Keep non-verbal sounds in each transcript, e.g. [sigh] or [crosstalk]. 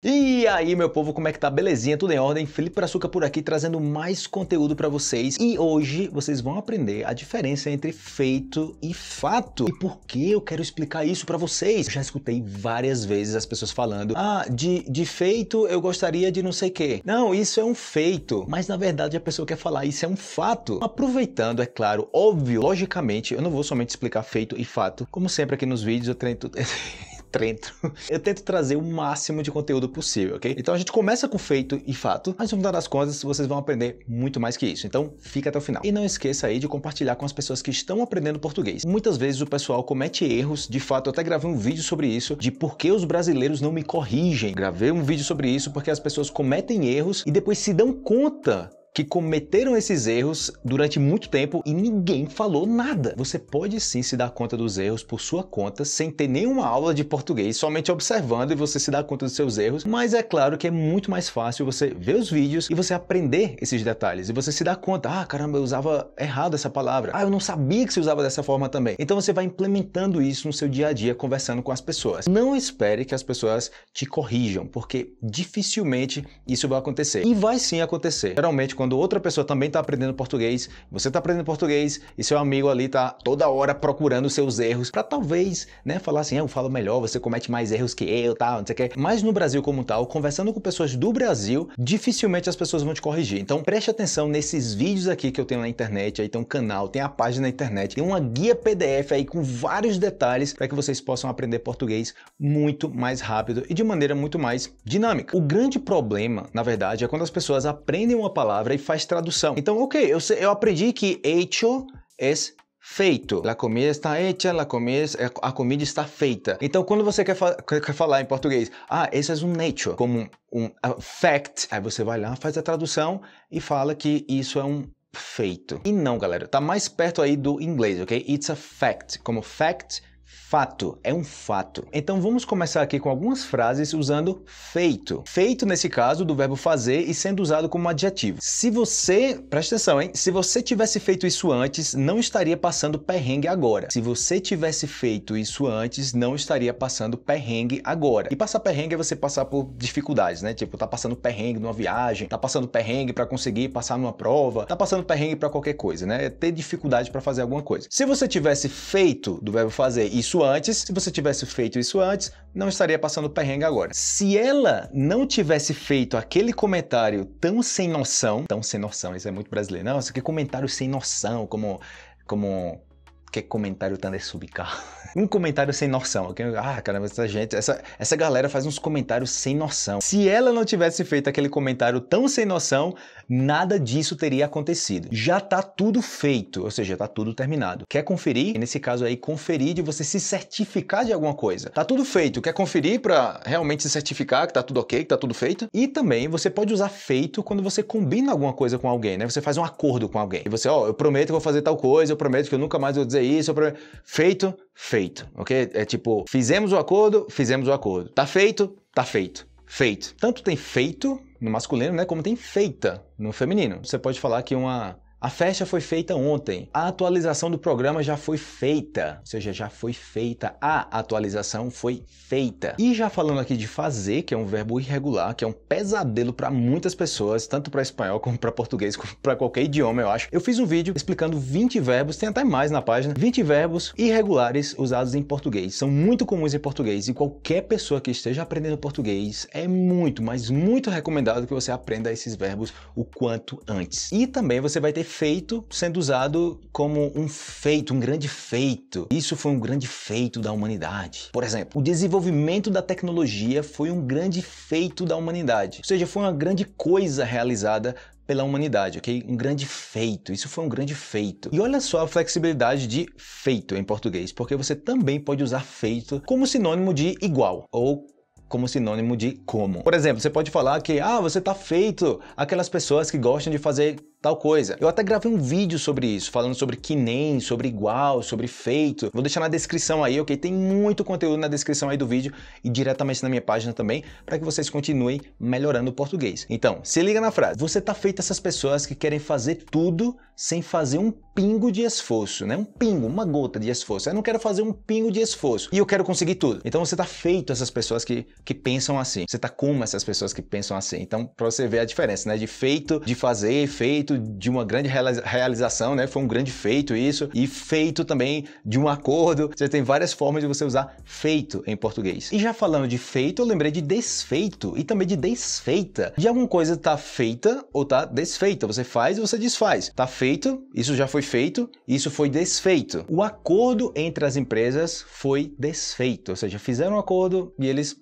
E aí, meu povo, como é que tá? Belezinha? Tudo em ordem? Felipe Brazuca por aqui trazendo mais conteúdo para vocês. E hoje vocês vão aprender a diferença entre feito e fato. E por que eu quero explicar isso para vocês? Eu já escutei várias vezes as pessoas falando: "Ah, de, de feito eu gostaria de não sei quê". Não, isso é um feito. Mas na verdade a pessoa quer falar isso é um fato. Aproveitando, é claro, óbvio, logicamente, eu não vou somente explicar feito e fato. Como sempre aqui nos vídeos eu tento [laughs] Trento. [laughs] Eu tento trazer o máximo de conteúdo possível, ok? Então a gente começa com feito e fato, mas no final das contas vocês vão aprender muito mais que isso. Então fica até o final. E não esqueça aí de compartilhar com as pessoas que estão aprendendo português. Muitas vezes o pessoal comete erros, de fato eu até gravei um vídeo sobre isso, de por que os brasileiros não me corrigem. Gravei um vídeo sobre isso porque as pessoas cometem erros e depois se dão conta que cometeram esses erros durante muito tempo e ninguém falou nada. Você pode sim se dar conta dos erros por sua conta, sem ter nenhuma aula de português, somente observando e você se dá conta dos seus erros, mas é claro que é muito mais fácil você ver os vídeos e você aprender esses detalhes e você se dá conta, ah, caramba, eu usava errado essa palavra. Ah, eu não sabia que se usava dessa forma também. Então você vai implementando isso no seu dia a dia conversando com as pessoas. Não espere que as pessoas te corrijam, porque dificilmente isso vai acontecer. E vai sim acontecer. Geralmente quando quando outra pessoa também está aprendendo português, você está aprendendo português e seu amigo ali está toda hora procurando seus erros para talvez, né, falar assim, ah, eu falo melhor, você comete mais erros que eu, tá, não sei o que. Mas no Brasil como tal, conversando com pessoas do Brasil, dificilmente as pessoas vão te corrigir. Então preste atenção nesses vídeos aqui que eu tenho na internet, aí tem um canal, tem a página na internet, tem uma guia PDF aí com vários detalhes para que vocês possam aprender português muito mais rápido e de maneira muito mais dinâmica. O grande problema, na verdade, é quando as pessoas aprendem uma palavra faz tradução. Então, ok, eu, eu aprendi que hecho é feito. A comida está hecha, a comida, a comida está feita. Então, quando você quer, fa quer falar em português, ah, esse é um hecho, como um, um fact, aí você vai lá, faz a tradução e fala que isso é um feito. E não, galera, tá mais perto aí do inglês, ok? It's a fact, como fact fato, é um fato. Então vamos começar aqui com algumas frases usando feito. Feito nesse caso do verbo fazer e sendo usado como adjetivo. Se você, presta atenção, hein? Se você tivesse feito isso antes, não estaria passando perrengue agora. Se você tivesse feito isso antes, não estaria passando perrengue agora. E passar perrengue é você passar por dificuldades, né? Tipo, tá passando perrengue numa viagem, tá passando perrengue para conseguir passar numa prova, tá passando perrengue para qualquer coisa, né? É ter dificuldade para fazer alguma coisa. Se você tivesse feito do verbo fazer isso isso antes. Se você tivesse feito isso antes, não estaria passando perrengue agora. Se ela não tivesse feito aquele comentário tão sem noção, tão sem noção, isso é muito brasileiro. Não, isso aqui é comentário sem noção, como como que comentário tão desubicar. [laughs] Um comentário sem noção. Ah, caramba, essa gente, essa, essa galera faz uns comentários sem noção. Se ela não tivesse feito aquele comentário tão sem noção, nada disso teria acontecido. Já tá tudo feito, ou seja, tá tudo terminado. Quer conferir? Nesse caso aí, conferir de você se certificar de alguma coisa. Tá tudo feito. Quer conferir para realmente se certificar que tá tudo ok, que tá tudo feito? E também você pode usar feito quando você combina alguma coisa com alguém, né? Você faz um acordo com alguém. E você, ó, oh, eu prometo que eu vou fazer tal coisa, eu prometo que eu nunca mais vou dizer fazer isso. É feito, feito, ok? É tipo, fizemos o acordo, fizemos o acordo. Tá feito, tá feito. Feito. Tanto tem feito no masculino, né? Como tem feita no feminino. Você pode falar que uma a festa foi feita ontem. A atualização do programa já foi feita, ou seja, já foi feita. A atualização foi feita. E já falando aqui de fazer, que é um verbo irregular, que é um pesadelo para muitas pessoas, tanto para espanhol como para português, como para qualquer idioma, eu acho. Eu fiz um vídeo explicando 20 verbos, tem até mais na página, 20 verbos irregulares usados em português. São muito comuns em português e qualquer pessoa que esteja aprendendo português é muito, mas muito recomendado que você aprenda esses verbos o quanto antes. E também você vai ter feito sendo usado como um feito, um grande feito. Isso foi um grande feito da humanidade. Por exemplo, o desenvolvimento da tecnologia foi um grande feito da humanidade. Ou seja, foi uma grande coisa realizada pela humanidade, ok? Um grande feito. Isso foi um grande feito. E olha só a flexibilidade de feito em português, porque você também pode usar feito como sinônimo de igual ou como sinônimo de como. Por exemplo, você pode falar que ah, você tá feito aquelas pessoas que gostam de fazer tal coisa. Eu até gravei um vídeo sobre isso, falando sobre que nem, sobre igual, sobre feito. Vou deixar na descrição aí, ok? Tem muito conteúdo na descrição aí do vídeo e diretamente na minha página também, para que vocês continuem melhorando o português. Então, se liga na frase. Você tá feito essas pessoas que querem fazer tudo sem fazer um pingo de esforço, né? Um pingo, uma gota de esforço. Eu não quero fazer um pingo de esforço e eu quero conseguir tudo. Então você tá feito essas pessoas que, que pensam assim. Você tá como essas pessoas que pensam assim. Então, para você ver a diferença, né? De feito, de fazer, feito feito de uma grande realização, né? Foi um grande feito isso, e feito também de um acordo. Você tem várias formas de você usar feito em português. E já falando de feito, eu lembrei de desfeito e também de desfeita. De alguma coisa tá feita ou tá desfeita. Você faz e você desfaz. Tá feito, isso já foi feito, isso foi desfeito. O acordo entre as empresas foi desfeito, ou seja, fizeram um acordo e eles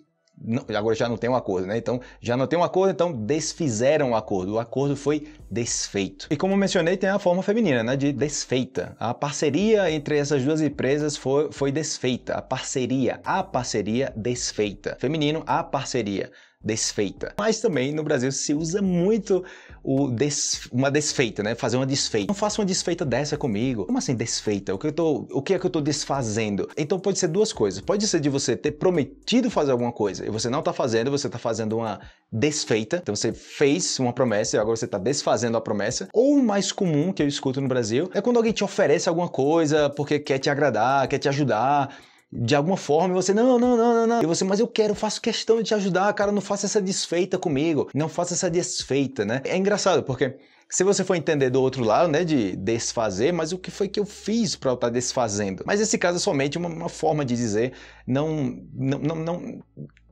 agora já não tem um acordo, né? Então já não tem um acordo, então desfizeram o acordo. O acordo foi desfeito. E como mencionei, tem a forma feminina, né? De desfeita. A parceria entre essas duas empresas foi, foi desfeita. A parceria, a parceria desfeita. Feminino, a parceria desfeita. Mas também no Brasil se usa muito o des... uma desfeita, né? Fazer uma desfeita. Não faça uma desfeita dessa comigo. Como assim desfeita? O que, eu tô... o que é que eu tô desfazendo? Então pode ser duas coisas. Pode ser de você ter prometido fazer alguma coisa e você não tá fazendo, você tá fazendo uma desfeita. Então você fez uma promessa e agora você tá desfazendo a promessa. Ou o mais comum que eu escuto no Brasil é quando alguém te oferece alguma coisa porque quer te agradar, quer te ajudar de alguma forma, você, não, não, não, não, não. E você, mas eu quero, faço questão de te ajudar, cara, não faça essa desfeita comigo, não faça essa desfeita, né? É engraçado, porque se você for entender do outro lado, né, de desfazer, mas o que foi que eu fiz para eu estar tá desfazendo? Mas esse caso é somente uma, uma forma de dizer, não, não, não, não,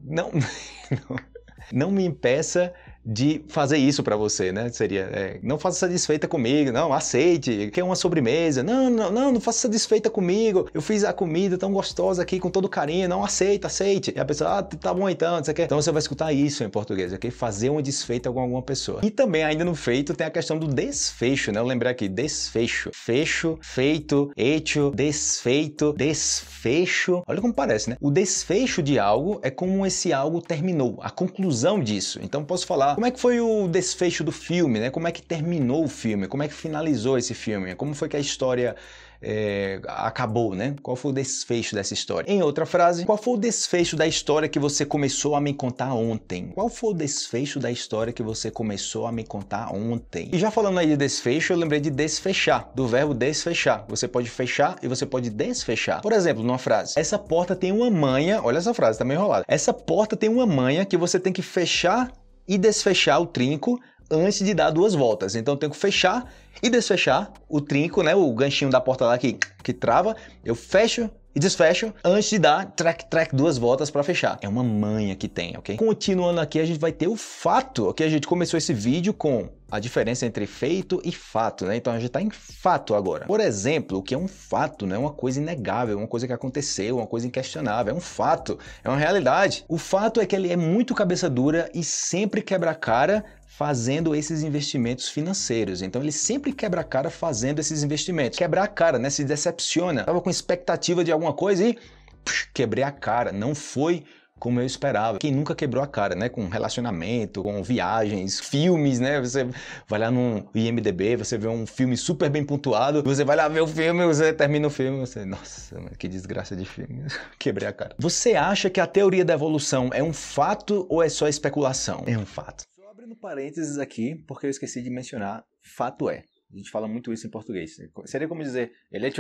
não, [laughs] não me impeça de fazer isso para você, né? Seria, é, não faça satisfeita comigo, não, aceite, quer é uma sobremesa, não, não, não, não faça satisfeita comigo, eu fiz a comida tão gostosa aqui com todo carinho, não, aceita, aceite. E a pessoa, ah, tá bom então, você quer? Então você vai escutar isso em português, ok? Fazer uma desfeita com alguma pessoa. E também, ainda no feito, tem a questão do desfecho, né? Eu lembrei aqui, desfecho. Fecho, feito, hecho, desfeito, desfecho. Olha como parece, né? O desfecho de algo é como esse algo terminou, a conclusão disso. Então posso falar como é que foi o desfecho do filme, né? Como é que terminou o filme? Como é que finalizou esse filme? Como foi que a história é, acabou, né? Qual foi o desfecho dessa história? Em outra frase, qual foi o desfecho da história que você começou a me contar ontem? Qual foi o desfecho da história que você começou a me contar ontem? E já falando aí de desfecho, eu lembrei de desfechar, do verbo desfechar. Você pode fechar e você pode desfechar. Por exemplo, numa frase, essa porta tem uma manha, olha essa frase, tá meio enrolada. Essa porta tem uma manha que você tem que fechar e desfechar o trinco antes de dar duas voltas. Então eu tenho que fechar e desfechar o trinco, né, o ganchinho da porta lá que, que trava. Eu fecho e desfecham antes de dar track track duas voltas para fechar. É uma manha que tem, ok? Continuando aqui, a gente vai ter o fato, ok? A gente começou esse vídeo com a diferença entre feito e fato, né? Então a gente está em fato agora. Por exemplo, o que é um fato, né? Uma coisa inegável, uma coisa que aconteceu, uma coisa inquestionável, é um fato, é uma realidade. O fato é que ele é muito cabeça dura e sempre quebra a cara fazendo esses investimentos financeiros. Então ele sempre quebra a cara fazendo esses investimentos. Quebrar a cara, né? Se decepciona. Tava com expectativa de alguma coisa e psh, quebrei a cara. Não foi como eu esperava. Quem nunca quebrou a cara, né? Com relacionamento, com viagens, filmes, né? Você vai lá no IMDB, você vê um filme super bem pontuado, você vai lá ver o filme, você termina o filme, você, nossa, que desgraça de filme. [laughs] Quebrei a cara. Você acha que a teoria da evolução é um fato ou é só especulação? É um fato. Abrindo parênteses aqui, porque eu esqueci de mencionar, fato é. A gente fala muito isso em português. Seria como dizer, ele é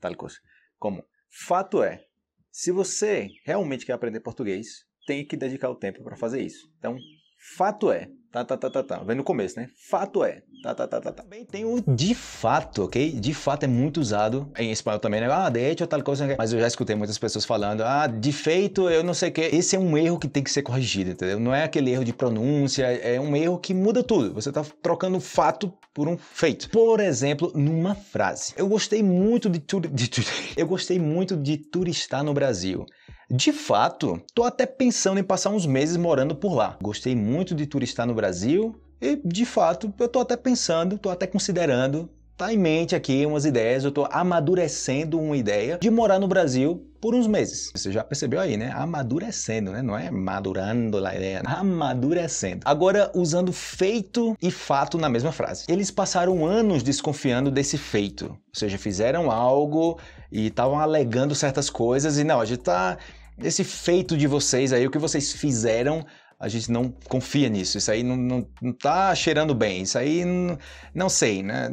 tal coisa. Como, fato é, se você realmente quer aprender português, tem que dedicar o tempo para fazer isso. Então, fato é, Tá, tá, tá, tá, tá. Vem no começo, né? Fato é. Tá, tá, tá, tá, tá. Também tem o de fato, ok? De fato é muito usado em espanhol também, né? Ah, de hecho, tal coisa. Mas eu já escutei muitas pessoas falando, ah, de feito, eu não sei o quê. Esse é um erro que tem que ser corrigido, entendeu? Não é aquele erro de pronúncia, é um erro que muda tudo. Você tá trocando fato por um feito. Por exemplo, numa frase. Eu gostei muito de tudo. De [laughs] Eu gostei muito de turistar no Brasil. De fato, tô até pensando em passar uns meses morando por lá. Gostei muito de turistar no Brasil e, de fato, eu tô até pensando, tô até considerando, tá em mente aqui umas ideias, eu tô amadurecendo uma ideia de morar no Brasil por uns meses. Você já percebeu aí, né? Amadurecendo, né? Não é madurando a ideia, amadurecendo. Agora, usando feito e fato na mesma frase. Eles passaram anos desconfiando desse feito, ou seja, fizeram algo e estavam alegando certas coisas e não, a gente tá esse feito de vocês aí, o que vocês fizeram, a gente não confia nisso. Isso aí não, não, não tá cheirando bem. Isso aí não, não sei, né?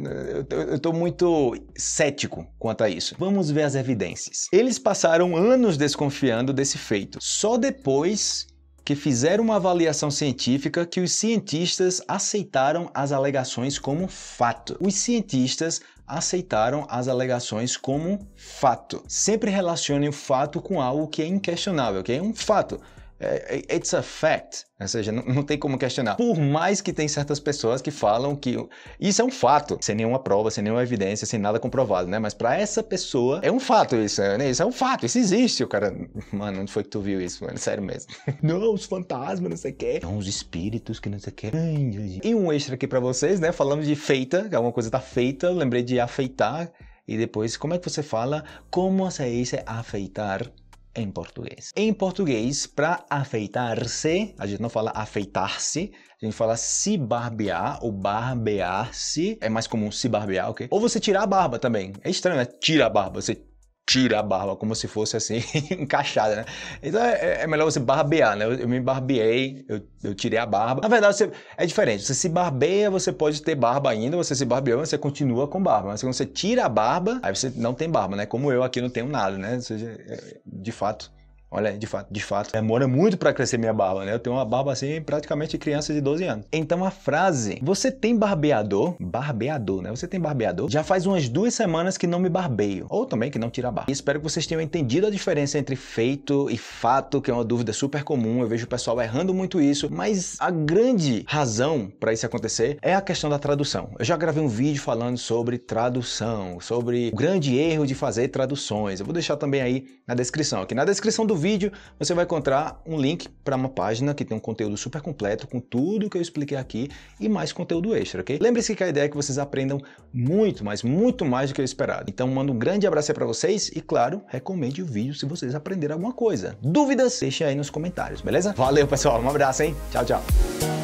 Eu, eu tô muito cético quanto a isso. Vamos ver as evidências. Eles passaram anos desconfiando desse feito. Só depois que fizeram uma avaliação científica que os cientistas aceitaram as alegações como fato. Os cientistas aceitaram as alegações como fato. Sempre relacione o fato com algo que é inquestionável, que é um fato. É, é, it's a fact, ou seja, não, não, tem como questionar. Por mais que tem certas pessoas que falam que isso é um fato, sem nenhuma prova, sem nenhuma evidência, sem nada comprovado, né? Mas para essa pessoa é um fato isso, né? Isso é um fato, isso existe. O cara, mano, onde foi que tu viu isso, mano? Sério mesmo. [laughs] não, os fantasmas, não sei o quê. Não, os espíritos que não sei o quê. E um extra aqui para vocês, né? Falamos de feita, alguma coisa tá feita, lembrei de afeitar. E depois, como é que você fala? Como se diz afeitar? em português. Em português, para afeitar-se, a gente não fala afeitar-se, a gente fala se barbear ou barbear-se. É mais comum se barbear, ok? Ou você tirar a barba também. É estranho, né? Tira a barba, você tira a barba, como se fosse assim, [laughs] encaixada, né? Então é, é, melhor você barbear, né? Eu, eu me barbeei, eu, eu, tirei a barba. Na verdade, você, é diferente. Você se barbeia, você pode ter barba ainda, você se barbeou, você continua com barba. Mas quando você tira a barba, aí você não tem barba, né? Como eu aqui não tenho nada, né? Ou seja, é, de fato. Olha, de fato, de fato, é, demora muito para crescer minha barba, né? Eu tenho uma barba assim, praticamente criança de 12 anos. Então a frase, você tem barbeador? Barbeador, né? Você tem barbeador? Já faz umas duas semanas que não me barbeio. Ou também que não tira a barba. E espero que vocês tenham entendido a diferença entre feito e fato, que é uma dúvida super comum. Eu vejo o pessoal errando muito isso. Mas a grande razão para isso acontecer é a questão da tradução. Eu já gravei um vídeo falando sobre tradução, sobre o grande erro de fazer traduções. Eu vou deixar também aí na descrição. Aqui na descrição do vídeo você vai encontrar um link para uma página que tem um conteúdo super completo com tudo que eu expliquei aqui e mais conteúdo extra, ok? Lembre-se que a ideia é que vocês aprendam muito, mas muito mais do que eu esperado. Então mando um grande abraço para vocês e, claro, recomende o vídeo se vocês aprenderam alguma coisa. Dúvidas? Deixem aí nos comentários, beleza? Valeu, pessoal. Um abraço, hein? Tchau, tchau.